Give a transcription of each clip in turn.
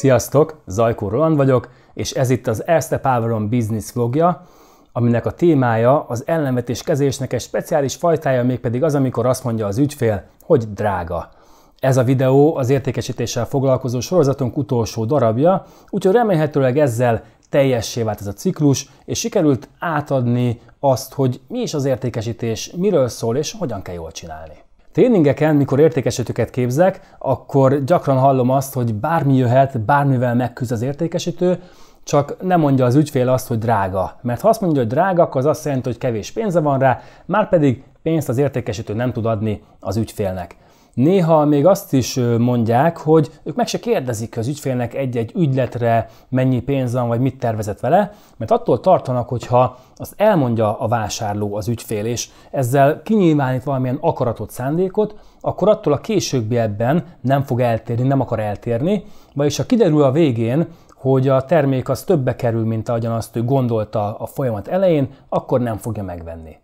Sziasztok, Zajkó Roland vagyok, és ez itt az Erste Power Business vlogja, aminek a témája az ellenvetés kezésnek egy speciális fajtája, mégpedig az, amikor azt mondja az ügyfél, hogy drága. Ez a videó az értékesítéssel foglalkozó sorozatunk utolsó darabja, úgyhogy remélhetőleg ezzel teljessé vált ez a ciklus, és sikerült átadni azt, hogy mi is az értékesítés, miről szól és hogyan kell jól csinálni. Tréningeken, mikor értékesítőket képzek, akkor gyakran hallom azt, hogy bármi jöhet, bármivel megküzd az értékesítő, csak nem mondja az ügyfél azt, hogy drága. Mert ha azt mondja, hogy drága, akkor az azt jelenti, hogy kevés pénze van rá, már pedig pénzt az értékesítő nem tud adni az ügyfélnek. Néha még azt is mondják, hogy ők meg se kérdezik az ügyfélnek egy-egy ügyletre mennyi pénz van, vagy mit tervezett vele, mert attól tartanak, hogyha azt elmondja a vásárló, az ügyfél, és ezzel kinyilvánít valamilyen akaratot, szándékot, akkor attól a későbbi ebben nem fog eltérni, nem akar eltérni, vagyis ha kiderül a végén, hogy a termék az többe kerül, mint ahogyan azt ő gondolta a folyamat elején, akkor nem fogja megvenni.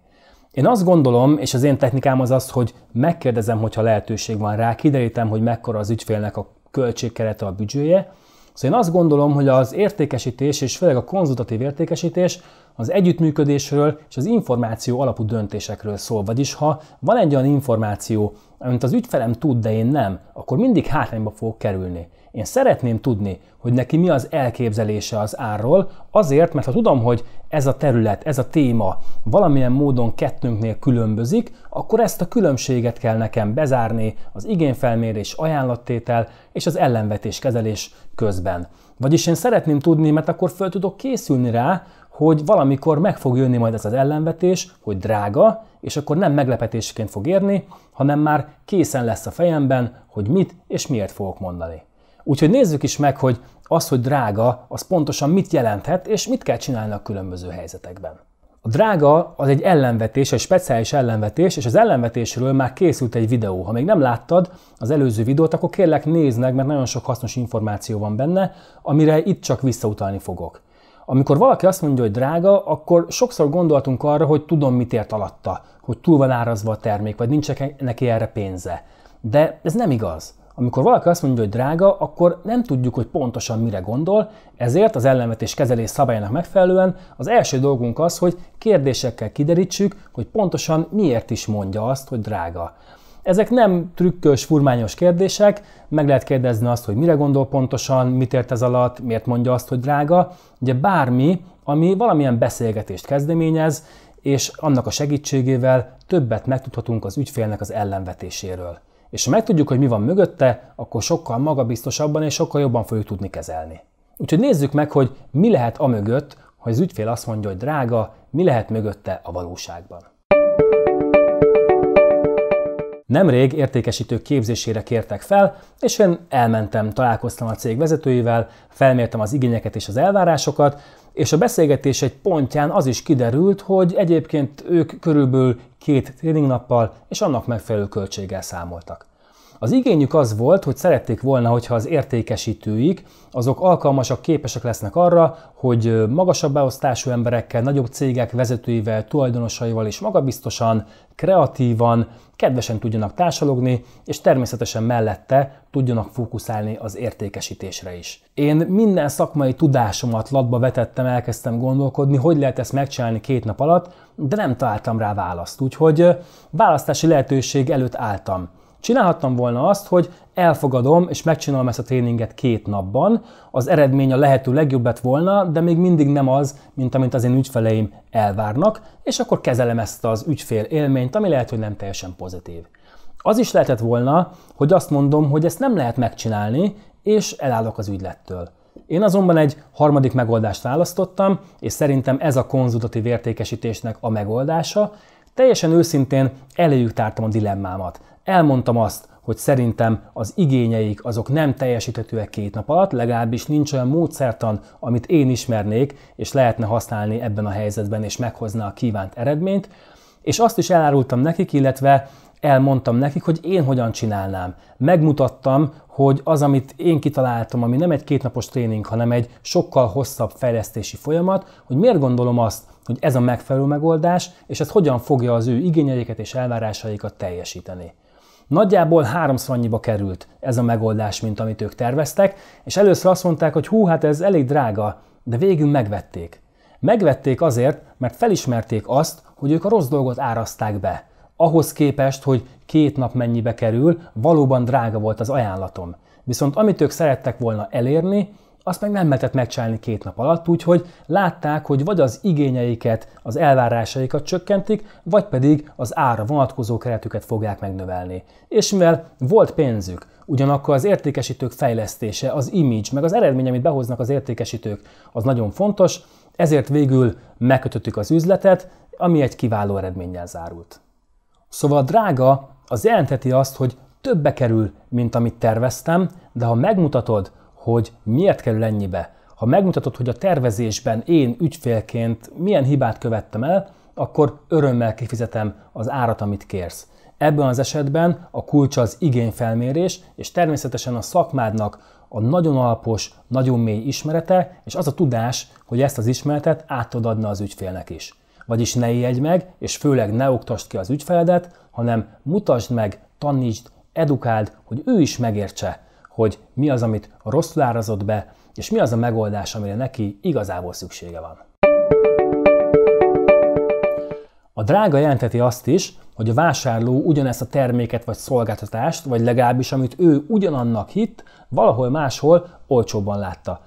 Én azt gondolom, és az én technikám az az, hogy megkérdezem, hogyha lehetőség van rá, kiderítem, hogy mekkora az ügyfélnek a költségkerete, a büdzséje. Szóval én azt gondolom, hogy az értékesítés, és főleg a konzultatív értékesítés az együttműködésről és az információ alapú döntésekről szól. Vagyis ha van egy olyan információ, amit az ügyfelem tud, de én nem, akkor mindig hátrányba fog kerülni. Én szeretném tudni, hogy neki mi az elképzelése az árról, azért, mert ha tudom, hogy ez a terület, ez a téma valamilyen módon kettőnknél különbözik, akkor ezt a különbséget kell nekem bezárni az igényfelmérés, ajánlattétel és az ellenvetés kezelés közben. Vagyis én szeretném tudni, mert akkor fel tudok készülni rá, hogy valamikor meg fog jönni majd ez az ellenvetés, hogy drága, és akkor nem meglepetésként fog érni, hanem már készen lesz a fejemben, hogy mit és miért fogok mondani. Úgyhogy nézzük is meg, hogy az, hogy drága, az pontosan mit jelenthet, és mit kell csinálni a különböző helyzetekben. A drága az egy ellenvetés, egy speciális ellenvetés, és az ellenvetésről már készült egy videó. Ha még nem láttad az előző videót, akkor kérlek nézd meg, mert nagyon sok hasznos információ van benne, amire itt csak visszautalni fogok. Amikor valaki azt mondja, hogy drága, akkor sokszor gondoltunk arra, hogy tudom, mit ért alatta, hogy túl van árazva a termék, vagy nincs neki erre pénze. De ez nem igaz. Amikor valaki azt mondja, hogy drága, akkor nem tudjuk, hogy pontosan mire gondol, ezért az ellenvetés kezelés szabályának megfelelően az első dolgunk az, hogy kérdésekkel kiderítsük, hogy pontosan miért is mondja azt, hogy drága. Ezek nem trükkös, furmányos kérdések, meg lehet kérdezni azt, hogy mire gondol pontosan, mit ért ez alatt, miért mondja azt, hogy drága. Ugye bármi, ami valamilyen beszélgetést kezdeményez, és annak a segítségével többet megtudhatunk az ügyfélnek az ellenvetéséről. És ha megtudjuk, hogy mi van mögötte, akkor sokkal magabiztosabban és sokkal jobban fogjuk tudni kezelni. Úgyhogy nézzük meg, hogy mi lehet a mögött, ha az ügyfél azt mondja, hogy drága, mi lehet mögötte a valóságban. Nemrég értékesítők képzésére kértek fel, és én elmentem, találkoztam a cég vezetőivel, felmértem az igényeket és az elvárásokat, és a beszélgetés egy pontján az is kiderült, hogy egyébként ők körülbelül két tréningnappal és annak megfelelő költséggel számoltak. Az igényük az volt, hogy szerették volna, hogyha az értékesítőik azok alkalmasak, képesek lesznek arra, hogy magasabb beosztású emberekkel, nagyobb cégek vezetőivel, tulajdonosaival is magabiztosan, kreatívan, kedvesen tudjanak társalogni, és természetesen mellette tudjanak fókuszálni az értékesítésre is. Én minden szakmai tudásomat latba vetettem, elkezdtem gondolkodni, hogy lehet ezt megcsinálni két nap alatt, de nem találtam rá választ, úgyhogy választási lehetőség előtt álltam. Csinálhattam volna azt, hogy elfogadom és megcsinálom ezt a tréninget két napban, az eredmény a lehető legjobb lett volna, de még mindig nem az, mint amint az én ügyfeleim elvárnak, és akkor kezelem ezt az ügyfél élményt, ami lehet, hogy nem teljesen pozitív. Az is lehetett volna, hogy azt mondom, hogy ezt nem lehet megcsinálni, és elállok az ügylettől. Én azonban egy harmadik megoldást választottam, és szerintem ez a konzultatív értékesítésnek a megoldása. Teljesen őszintén eléjük tártam a dilemmámat. Elmondtam azt, hogy szerintem az igényeik azok nem teljesíthetőek két nap alatt, legalábbis nincs olyan módszertan, amit én ismernék, és lehetne használni ebben a helyzetben, és meghozna a kívánt eredményt. És azt is elárultam nekik, illetve elmondtam nekik, hogy én hogyan csinálnám. Megmutattam, hogy az, amit én kitaláltam, ami nem egy kétnapos tréning, hanem egy sokkal hosszabb fejlesztési folyamat, hogy miért gondolom azt, hogy ez a megfelelő megoldás, és ez hogyan fogja az ő igényeiket és elvárásaikat teljesíteni. Nagyjából háromszor annyiba került ez a megoldás, mint amit ők terveztek, és először azt mondták, hogy hú, hát ez elég drága, de végül megvették. Megvették azért, mert felismerték azt, hogy ők a rossz dolgot áraszták be. Ahhoz képest, hogy két nap mennyibe kerül, valóban drága volt az ajánlatom. Viszont amit ők szerettek volna elérni, azt meg nem lehetett megcsinálni két nap alatt, úgyhogy látták, hogy vagy az igényeiket, az elvárásaikat csökkentik, vagy pedig az ára vonatkozó keretüket fogják megnövelni. És mivel volt pénzük, ugyanakkor az értékesítők fejlesztése, az image, meg az eredmény, amit behoznak az értékesítők, az nagyon fontos, ezért végül megkötöttük az üzletet, ami egy kiváló eredménnyel zárult. Szóval drága az jelenteti azt, hogy többe kerül, mint amit terveztem, de ha megmutatod, hogy miért kerül ennyibe. Ha megmutatod, hogy a tervezésben én ügyfélként milyen hibát követtem el, akkor örömmel kifizetem az árat, amit kérsz. Ebben az esetben a kulcs az igényfelmérés, és természetesen a szakmádnak a nagyon alapos, nagyon mély ismerete, és az a tudás, hogy ezt az ismeretet át tudod adni az ügyfélnek is. Vagyis ne ijedj meg, és főleg ne oktasd ki az ügyfeledet, hanem mutasd meg, tanítsd, edukáld, hogy ő is megértse, hogy mi az, amit rosszul árazott be, és mi az a megoldás, amire neki igazából szüksége van. A drága jelenteti azt is, hogy a vásárló ugyanezt a terméket vagy szolgáltatást, vagy legalábbis amit ő ugyanannak hitt, valahol máshol olcsóbban látta.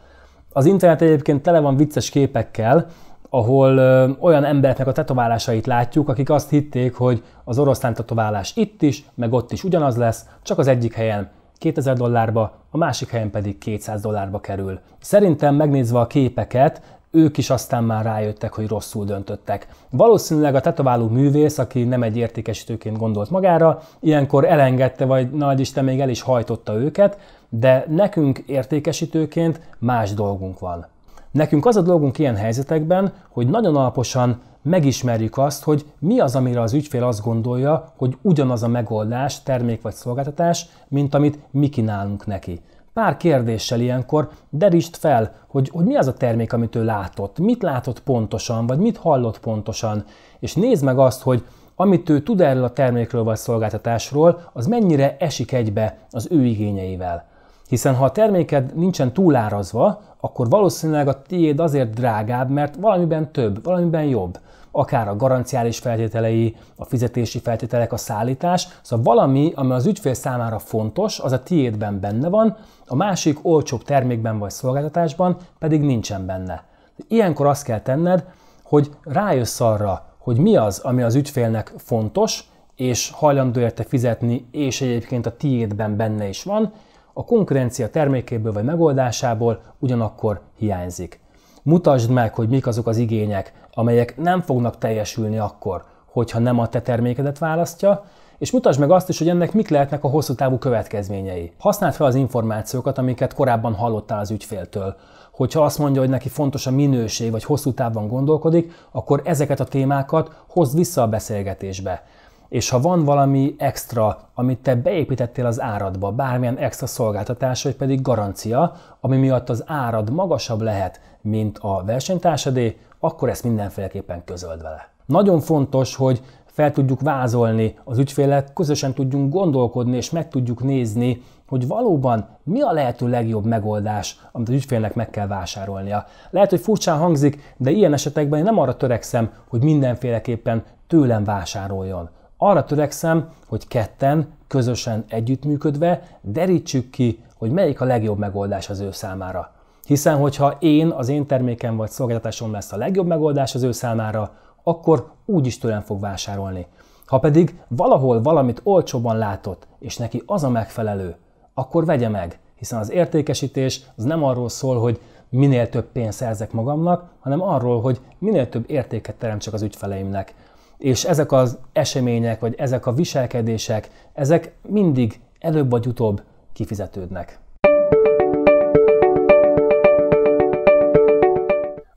Az internet egyébként tele van vicces képekkel, ahol ö, olyan embereknek a tetoválásait látjuk, akik azt hitték, hogy az oroszlán tetoválás itt is, meg ott is ugyanaz lesz, csak az egyik helyen 2000 dollárba, a másik helyen pedig 200 dollárba kerül. Szerintem megnézve a képeket, ők is aztán már rájöttek, hogy rosszul döntöttek. Valószínűleg a tetováló művész, aki nem egy értékesítőként gondolt magára, ilyenkor elengedte, vagy nagy Isten még el is hajtotta őket, de nekünk értékesítőként más dolgunk van. Nekünk az a dolgunk ilyen helyzetekben, hogy nagyon alaposan megismerjük azt, hogy mi az, amire az ügyfél azt gondolja, hogy ugyanaz a megoldás, termék vagy szolgáltatás, mint amit mi kínálunk neki. Pár kérdéssel ilyenkor derítsd fel, hogy, hogy mi az a termék, amit ő látott, mit látott pontosan, vagy mit hallott pontosan, és nézd meg azt, hogy amit ő tud erről a termékről vagy szolgáltatásról, az mennyire esik egybe az ő igényeivel. Hiszen ha a terméked nincsen túlárazva, akkor valószínűleg a tiéd azért drágább, mert valamiben több, valamiben jobb akár a garanciális feltételei, a fizetési feltételek, a szállítás, szóval valami, ami az ügyfél számára fontos, az a tiédben benne van, a másik olcsóbb termékben vagy szolgáltatásban pedig nincsen benne. Ilyenkor azt kell tenned, hogy rájössz arra, hogy mi az, ami az ügyfélnek fontos, és hajlandó érte fizetni, és egyébként a tiédben benne is van, a konkurencia termékéből vagy megoldásából ugyanakkor hiányzik. Mutasd meg, hogy mik azok az igények, amelyek nem fognak teljesülni akkor, hogyha nem a te termékedet választja, és mutasd meg azt is, hogy ennek mik lehetnek a hosszú távú következményei. Használd fel az információkat, amiket korábban hallottál az ügyféltől. Hogyha azt mondja, hogy neki fontos a minőség, vagy hosszú távon gondolkodik, akkor ezeket a témákat hozd vissza a beszélgetésbe. És ha van valami extra, amit te beépítettél az áradba, bármilyen extra szolgáltatás, vagy pedig garancia, ami miatt az árad magasabb lehet, mint a versenytársadé, akkor ezt mindenféleképpen közöld vele. Nagyon fontos, hogy fel tudjuk vázolni az ügyfélet, közösen tudjunk gondolkodni és meg tudjuk nézni, hogy valóban mi a lehető legjobb megoldás, amit az ügyfélnek meg kell vásárolnia. Lehet, hogy furcsán hangzik, de ilyen esetekben én nem arra törekszem, hogy mindenféleképpen tőlem vásároljon, arra törekszem, hogy ketten, közösen együttműködve derítsük ki, hogy melyik a legjobb megoldás az ő számára. Hiszen, hogyha én, az én termékem vagy szolgáltatásom lesz a legjobb megoldás az ő számára, akkor úgyis tőlem fog vásárolni. Ha pedig valahol valamit olcsóban látott, és neki az a megfelelő, akkor vegye meg, hiszen az értékesítés az nem arról szól, hogy minél több pénzt szerzek magamnak, hanem arról, hogy minél több értéket teremtsek az ügyfeleimnek. És ezek az események, vagy ezek a viselkedések, ezek mindig előbb vagy utóbb kifizetődnek.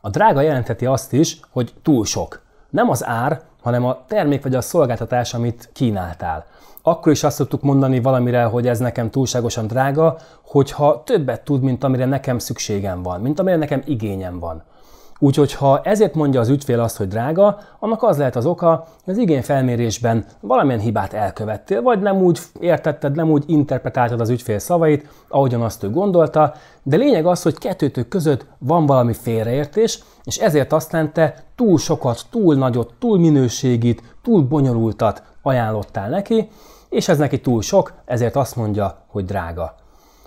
A drága jelentheti azt is, hogy túl sok. Nem az ár, hanem a termék vagy a szolgáltatás, amit kínáltál. Akkor is azt szoktuk mondani valamire, hogy ez nekem túlságosan drága, hogyha többet tud, mint amire nekem szükségem van, mint amire nekem igényem van. Úgyhogy ha ezért mondja az ügyfél azt, hogy drága, annak az lehet az oka, hogy az igényfelmérésben valamilyen hibát elkövettél, vagy nem úgy értetted, nem úgy interpretáltad az ügyfél szavait, ahogyan azt ő gondolta, de lényeg az, hogy kettőtök között van valami félreértés, és ezért aztán te túl sokat, túl nagyot, túl minőségit, túl bonyolultat ajánlottál neki, és ez neki túl sok, ezért azt mondja, hogy drága.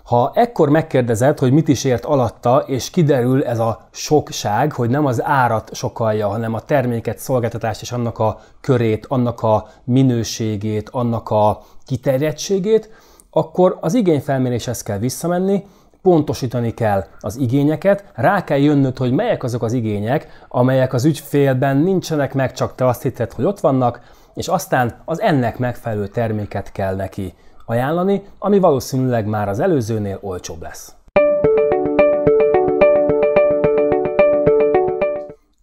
Ha ekkor megkérdezed, hogy mit is ért alatta, és kiderül ez a sokság, hogy nem az árat sokalja, hanem a terméket, szolgáltatást és annak a körét, annak a minőségét, annak a kiterjedtségét, akkor az igényfelméréshez kell visszamenni, pontosítani kell az igényeket, rá kell jönnöd, hogy melyek azok az igények, amelyek az ügyfélben nincsenek meg, csak te azt hitted, hogy ott vannak, és aztán az ennek megfelelő terméket kell neki ajánlani, ami valószínűleg már az előzőnél olcsóbb lesz.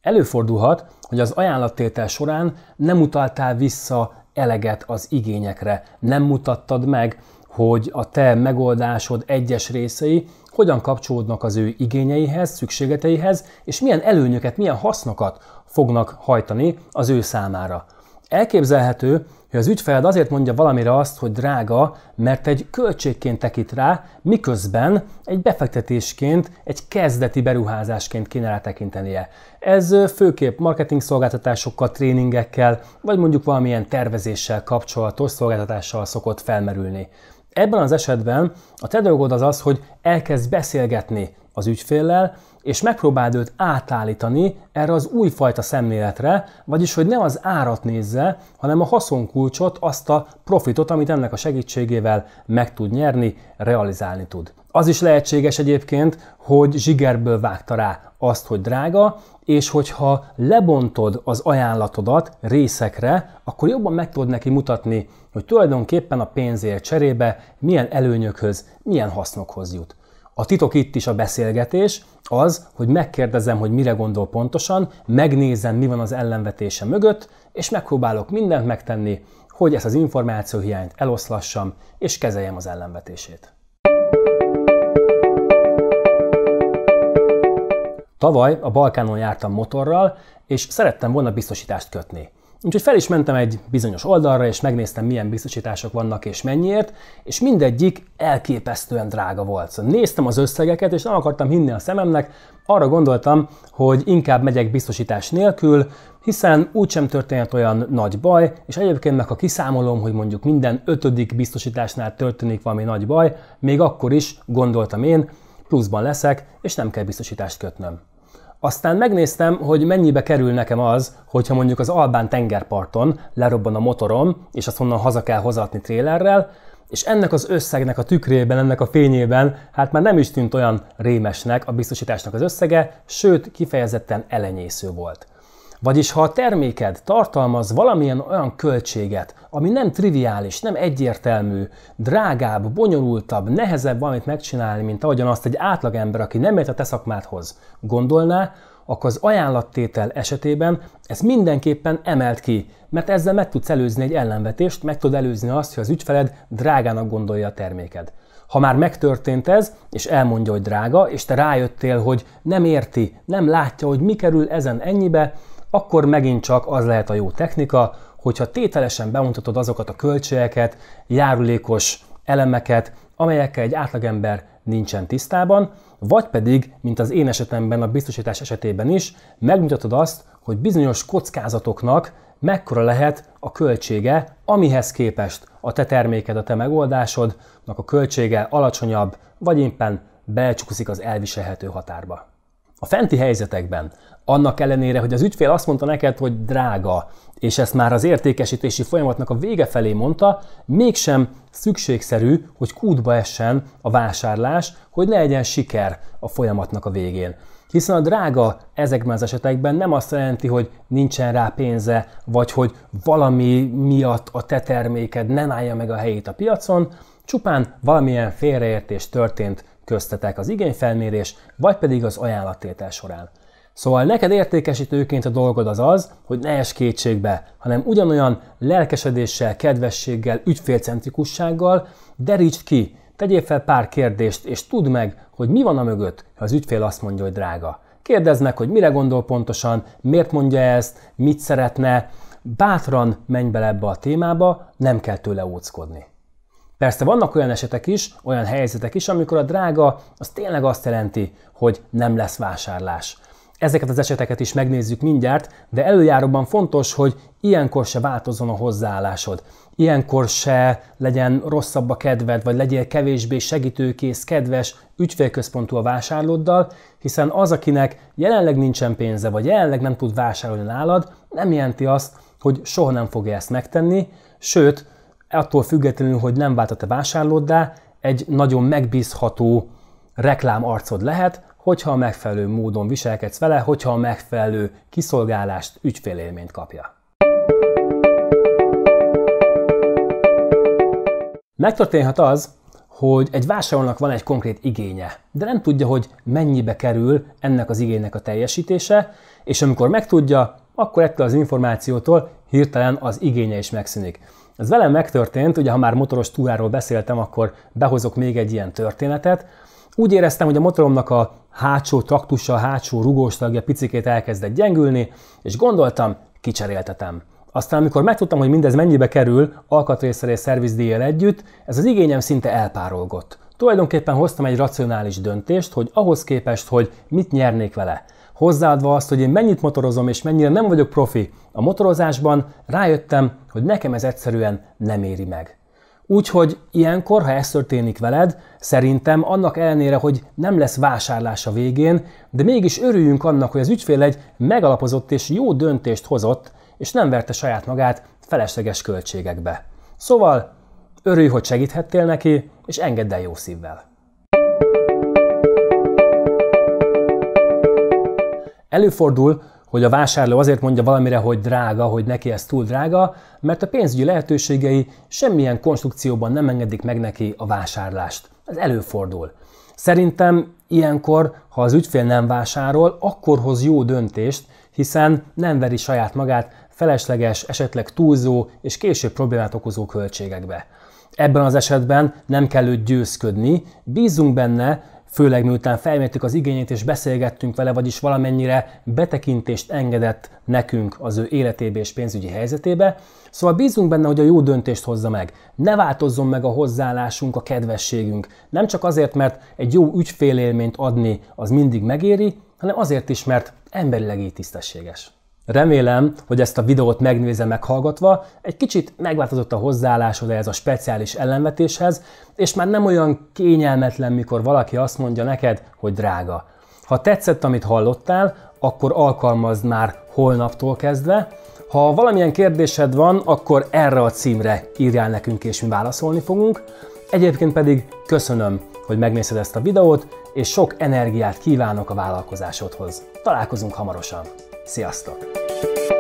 Előfordulhat, hogy az ajánlattétel során nem utaltál vissza eleget az igényekre, nem mutattad meg, hogy a te megoldásod egyes részei hogyan kapcsolódnak az ő igényeihez, szükségeteihez, és milyen előnyöket, milyen hasznokat fognak hajtani az ő számára. Elképzelhető, hogy az ügyfeled azért mondja valamire azt, hogy drága, mert egy költségként tekint rá, miközben egy befektetésként, egy kezdeti beruházásként kéne tekintenie. Ez főképp marketing szolgáltatásokkal, tréningekkel, vagy mondjuk valamilyen tervezéssel kapcsolatos szolgáltatással szokott felmerülni. Ebben az esetben a te dolgod az az, hogy elkezd beszélgetni az ügyféllel, és megpróbáld őt átállítani erre az újfajta szemléletre, vagyis hogy ne az árat nézze, hanem a haszonkulcsot, azt a profitot, amit ennek a segítségével meg tud nyerni, realizálni tud. Az is lehetséges egyébként, hogy zsigerből vágta rá azt, hogy drága, és hogyha lebontod az ajánlatodat részekre, akkor jobban meg tudod neki mutatni, hogy tulajdonképpen a pénzért cserébe milyen előnyökhöz, milyen hasznokhoz jut. A titok itt is a beszélgetés, az, hogy megkérdezem, hogy mire gondol pontosan, megnézem, mi van az ellenvetése mögött, és megpróbálok mindent megtenni, hogy ezt az információhiányt eloszlassam, és kezeljem az ellenvetését. Tavaly a Balkánon jártam motorral, és szerettem volna biztosítást kötni. Úgyhogy fel is mentem egy bizonyos oldalra, és megnéztem, milyen biztosítások vannak és mennyiért, és mindegyik elképesztően drága volt. Szóval néztem az összegeket, és nem akartam hinni a szememnek, arra gondoltam, hogy inkább megyek biztosítás nélkül, hiszen úgysem történhet olyan nagy baj, és egyébként meg ha kiszámolom, hogy mondjuk minden ötödik biztosításnál történik valami nagy baj, még akkor is, gondoltam én, pluszban leszek, és nem kell biztosítást kötnöm. Aztán megnéztem, hogy mennyibe kerül nekem az, hogyha mondjuk az Albán tengerparton lerobban a motorom, és azt onnan haza kell hozatni trélerrel, és ennek az összegnek a tükrében, ennek a fényében, hát már nem is tűnt olyan rémesnek a biztosításnak az összege, sőt, kifejezetten elenyésző volt. Vagyis ha a terméked tartalmaz valamilyen olyan költséget, ami nem triviális, nem egyértelmű, drágább, bonyolultabb, nehezebb valamit megcsinálni, mint ahogyan azt egy átlagember, aki nem ért a te szakmádhoz, gondolná, akkor az ajánlattétel esetében ez mindenképpen emelt ki, mert ezzel meg tudsz előzni egy ellenvetést, meg tud előzni azt, hogy az ügyfeled drágának gondolja a terméked. Ha már megtörtént ez, és elmondja, hogy drága, és te rájöttél, hogy nem érti, nem látja, hogy mi kerül ezen ennyibe, akkor megint csak az lehet a jó technika, hogyha tételesen bemutatod azokat a költségeket, járulékos elemeket, amelyekkel egy átlagember nincsen tisztában, vagy pedig, mint az én esetemben a biztosítás esetében is, megmutatod azt, hogy bizonyos kockázatoknak mekkora lehet a költsége, amihez képest a te terméked, a te megoldásodnak a költsége alacsonyabb, vagy éppen belcsúszik az elviselhető határba. A fenti helyzetekben, annak ellenére, hogy az ügyfél azt mondta neked, hogy drága, és ezt már az értékesítési folyamatnak a vége felé mondta, mégsem szükségszerű, hogy kútba essen a vásárlás, hogy ne legyen siker a folyamatnak a végén. Hiszen a drága ezekben az esetekben nem azt jelenti, hogy nincsen rá pénze, vagy hogy valami miatt a te terméked nem állja meg a helyét a piacon, csupán valamilyen félreértés történt köztetek az igényfelmérés, vagy pedig az ajánlattétel során. Szóval neked értékesítőként a dolgod az az, hogy ne es kétségbe, hanem ugyanolyan lelkesedéssel, kedvességgel, ügyfélcentrikussággal derítsd ki, tegyél fel pár kérdést, és tudd meg, hogy mi van a mögött, ha az ügyfél azt mondja, hogy drága. Kérdezd meg, hogy mire gondol pontosan, miért mondja ezt, mit szeretne, bátran menj bele ebbe a témába, nem kell tőle óckodni. Persze vannak olyan esetek is, olyan helyzetek is, amikor a drága az tényleg azt jelenti, hogy nem lesz vásárlás. Ezeket az eseteket is megnézzük mindjárt, de előjáróban fontos, hogy ilyenkor se változzon a hozzáállásod. Ilyenkor se legyen rosszabb a kedved, vagy legyél kevésbé segítőkész, kedves, ügyfélközpontú a vásárlóddal, hiszen az, akinek jelenleg nincsen pénze, vagy jelenleg nem tud vásárolni nálad, nem jelenti azt, hogy soha nem fogja ezt megtenni, sőt, attól függetlenül, hogy nem váltott a vásárlóddá, egy nagyon megbízható reklámarcod lehet, hogyha a megfelelő módon viselkedsz vele, hogyha a megfelelő kiszolgálást, ügyfélélményt kapja. Megtörténhet az, hogy egy vásárolnak van egy konkrét igénye, de nem tudja, hogy mennyibe kerül ennek az igénynek a teljesítése, és amikor megtudja, akkor ettől az információtól hirtelen az igénye is megszűnik. Ez velem megtörtént, ugye ha már motoros túráról beszéltem, akkor behozok még egy ilyen történetet, úgy éreztem, hogy a motoromnak a hátsó traktusa, a hátsó rugós tagja picikét elkezdett gyengülni, és gondoltam, kicseréltetem. Aztán, amikor megtudtam, hogy mindez mennyibe kerül, alkatrészsel és szervizdíjjal együtt, ez az igényem szinte elpárolgott. Tulajdonképpen hoztam egy racionális döntést, hogy ahhoz képest, hogy mit nyernék vele. Hozzáadva azt, hogy én mennyit motorozom és mennyire nem vagyok profi a motorozásban, rájöttem, hogy nekem ez egyszerűen nem éri meg. Úgyhogy ilyenkor, ha ez történik veled, szerintem annak ellenére, hogy nem lesz vásárlás a végén, de mégis örüljünk annak, hogy az ügyfél egy megalapozott és jó döntést hozott, és nem verte saját magát felesleges költségekbe. Szóval örülj, hogy segíthettél neki, és engedd el jó szívvel. Előfordul, hogy a vásárló azért mondja valamire, hogy drága, hogy neki ez túl drága, mert a pénzügyi lehetőségei semmilyen konstrukcióban nem engedik meg neki a vásárlást. Ez előfordul. Szerintem ilyenkor, ha az ügyfél nem vásárol, akkor hoz jó döntést, hiszen nem veri saját magát felesleges, esetleg túlzó és később problémát okozó költségekbe. Ebben az esetben nem kell őt győzködni, bízunk benne, Főleg miután felmértük az igényét és beszélgettünk vele, vagyis valamennyire betekintést engedett nekünk az ő életébe és pénzügyi helyzetébe, Szóval bízunk benne, hogy a jó döntést hozza meg. Ne változzon meg a hozzáállásunk, a kedvességünk. Nem csak azért, mert egy jó ügyfélélményt adni az mindig megéri, hanem azért is, mert emberileg így tisztességes. Remélem, hogy ezt a videót megnézve meghallgatva egy kicsit megváltozott a hozzáállásod ehhez a speciális ellenvetéshez, és már nem olyan kényelmetlen, mikor valaki azt mondja neked, hogy drága. Ha tetszett, amit hallottál, akkor alkalmazd már holnaptól kezdve. Ha valamilyen kérdésed van, akkor erre a címre írjál nekünk, és mi válaszolni fogunk. Egyébként pedig köszönöm, hogy megnézted ezt a videót, és sok energiát kívánok a vállalkozásodhoz. Találkozunk hamarosan. Sziasztok! Bye.